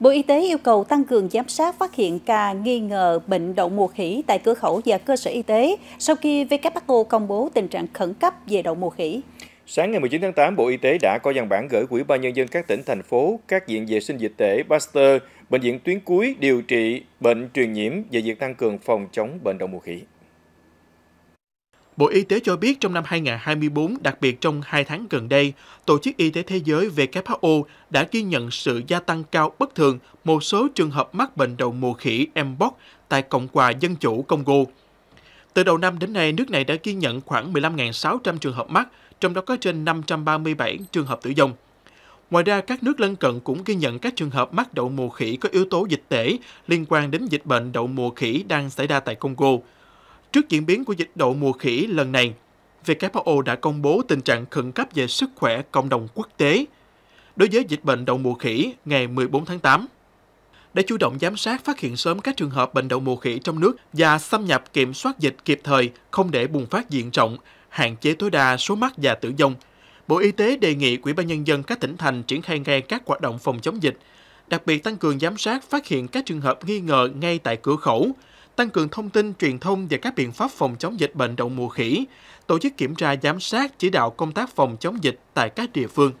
Bộ Y tế yêu cầu tăng cường giám sát phát hiện ca nghi ngờ bệnh đậu mùa khỉ tại cửa khẩu và cơ sở y tế sau khi WHO công bố tình trạng khẩn cấp về đậu mùa khỉ. Sáng ngày 19 tháng 8, Bộ Y tế đã có văn bản gửi Ủy ban nhân dân các tỉnh thành phố, các viện vệ sinh dịch tễ Pasteur, bệnh viện tuyến cuối điều trị bệnh truyền nhiễm về việc tăng cường phòng chống bệnh đậu mùa khỉ. Bộ Y tế cho biết trong năm 2024, đặc biệt trong 2 tháng gần đây, Tổ chức Y tế Thế giới WHO đã ghi nhận sự gia tăng cao bất thường một số trường hợp mắc bệnh đậu mùa khỉ Mpox tại Cộng hòa Dân chủ Congo. Từ đầu năm đến nay, nước này đã ghi nhận khoảng 15.600 trường hợp mắc, trong đó có trên 537 trường hợp tử vong. Ngoài ra, các nước lân cận cũng ghi nhận các trường hợp mắc đậu mùa khỉ có yếu tố dịch tễ liên quan đến dịch bệnh đậu mùa khỉ đang xảy ra tại Congo. Trước diễn biến của dịch đậu mùa khỉ lần này, WHO đã công bố tình trạng khẩn cấp về sức khỏe cộng đồng quốc tế đối với dịch bệnh đậu mùa khỉ ngày 14 tháng 8 để chủ động giám sát phát hiện sớm các trường hợp bệnh đậu mùa khỉ trong nước và xâm nhập kiểm soát dịch kịp thời, không để bùng phát diện rộng, hạn chế tối đa số mắc và tử vong. Bộ Y tế đề nghị Ủy ban nhân dân các tỉnh thành triển khai ngay các hoạt động phòng chống dịch, đặc biệt tăng cường giám sát phát hiện các trường hợp nghi ngờ ngay tại cửa khẩu, tăng cường thông tin, truyền thông về các biện pháp phòng chống dịch bệnh đậu mùa khỉ, tổ chức kiểm tra giám sát chỉ đạo công tác phòng chống dịch tại các địa phương.